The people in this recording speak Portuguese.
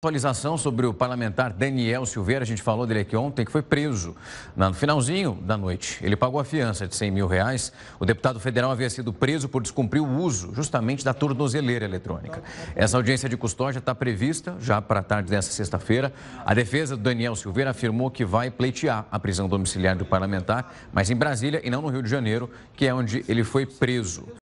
Atualização sobre o parlamentar Daniel Silveira, a gente falou dele aqui ontem, que foi preso no finalzinho da noite. Ele pagou a fiança de 100 mil reais. O deputado federal havia sido preso por descumprir o uso justamente da tornozeleira eletrônica. Essa audiência de custódia está prevista já para a tarde desta sexta-feira. A defesa do Daniel Silveira afirmou que vai pleitear a prisão domiciliar do parlamentar, mas em Brasília e não no Rio de Janeiro, que é onde ele foi preso.